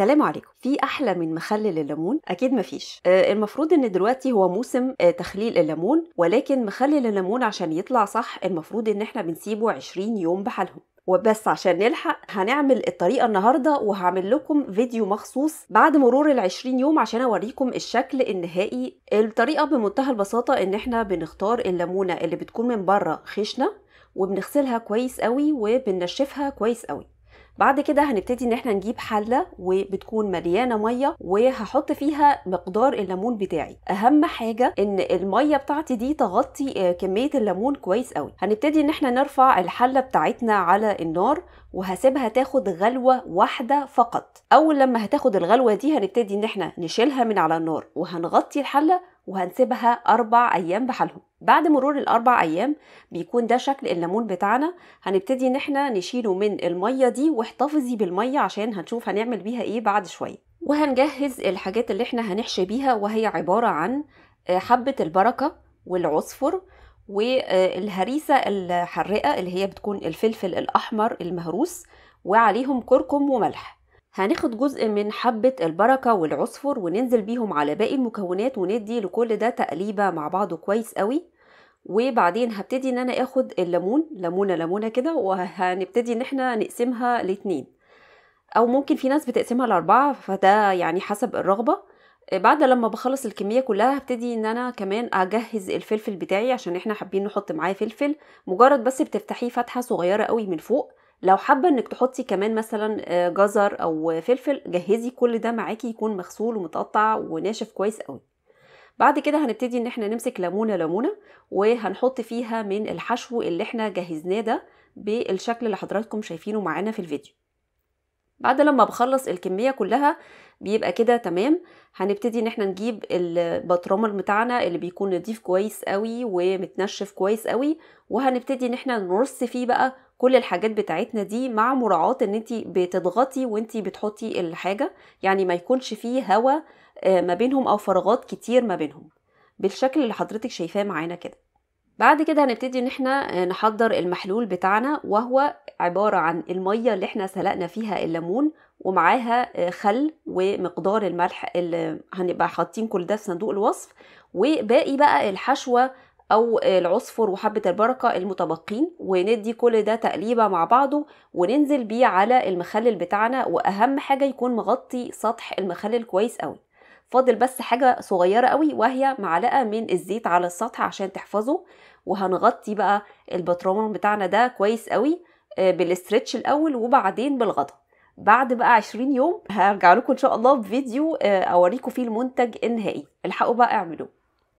السلام عليكم في احلى من مخلل الليمون اكيد مفيش آه، المفروض ان دلوقتي هو موسم آه، تخليل الليمون ولكن مخلل الليمون عشان يطلع صح المفروض ان احنا بنسيبه 20 يوم بحالهم وبس عشان نلحق هنعمل الطريقة النهاردة وهعمل لكم فيديو مخصوص بعد مرور العشرين يوم عشان اوريكم الشكل النهائي الطريقة بمنتهى البساطة ان احنا بنختار الليمونة اللي بتكون من بره خشنة وبنغسلها كويس قوي وبننشفها كويس قوي بعد كده هنبتدي ان احنا نجيب حله وبتكون مليانه ميه وهحط فيها مقدار الليمون بتاعي اهم حاجه ان الميه بتاعتي دي تغطي آه، كميه الليمون كويس قوي هنبتدي ان احنا نرفع الحله بتاعتنا على النار وهسيبها تاخد غلوه واحده فقط اول لما هتاخد الغلوه دي هنبتدي ان احنا نشيلها من على النار وهنغطي الحله وهنسيبها أربع أيام بحالهم بعد مرور الأربع أيام بيكون ده شكل الليمون بتاعنا هنبتدي إن احنا نشيله من المية دي واحتفظي بالمية عشان هنشوف هنعمل بيها إيه بعد شوية وهنجهز الحاجات اللي احنا هنحشي بيها وهي عبارة عن آه، حبة البركة والعصفر والهريسة الحرقة اللي هي بتكون الفلفل الأحمر المهروس وعليهم كركم وملح هناخد جزء من حبة البركة والعصفر وننزل بيهم على باقي المكونات وندي لكل ده تقليبة مع بعضه كويس قوي وبعدين هبتدي ان انا اخد الليمون ليمونة ليمونة كده وهنبتدي ان احنا نقسمها لاتنين او ممكن في ناس بتقسمها لاربعة فده يعني حسب الرغبة بعد لما بخلص الكمية كلها هبتدي ان انا كمان اجهز الفلفل بتاعي عشان احنا حابين نحط معاه فلفل مجرد بس بتفتحيه فتحة صغيرة قوي من فوق لو حابه انك تحطي كمان مثلا آه، جزر او فلفل جهزي كل ده معاكي يكون مغسول ومتقطع وناشف كويس قوي بعد كده هنبتدي ان احنا نمسك ليمونه ليمونه وهنحط فيها من الحشو اللي احنا جهزناه ده بالشكل اللي حضراتكم شايفينه معانا في الفيديو بعد لما بخلص الكميه كلها بيبقى كده تمام هنبتدي ان احنا نجيب البطرمل بتاعنا اللي بيكون نضيف كويس قوي ومتنشف كويس قوي وهنبتدي ان احنا نرص فيه بقى كل الحاجات بتاعتنا دي مع مراعاه ان انت بتضغطي وانت بتحطي الحاجه يعني ما يكونش فيه هوا آه، ما بينهم او فراغات كتير ما بينهم بالشكل اللي حضرتك شايفاه معانا كده بعد كده هنبتدي ان احنا آه، نحضر المحلول بتاعنا وهو عبارة عن المية اللي احنا سلقنا فيها الليمون ومعاها آه، خل ومقدار الملح اللي هنبقى حاطين كل ده في صندوق الوصف وباقي بقى الحشوة او العصفر وحبه البركه المتبقين وندي كل ده تقليبه مع بعضه وننزل بيه على المخلل بتاعنا واهم حاجه يكون مغطي سطح المخلل كويس قوي فاضل بس حاجه صغيره قوي وهي معلقه من الزيت على السطح عشان تحفظه وهنغطي بقى البطرمان بتاعنا ده كويس قوي آه، بالاسترتش الاول وبعدين بالغطا بعد بقى 20 يوم هرجع لكم ان شاء الله بفيديو آه، اوريكم فيه المنتج النهائي الحقوا بقى اعملوه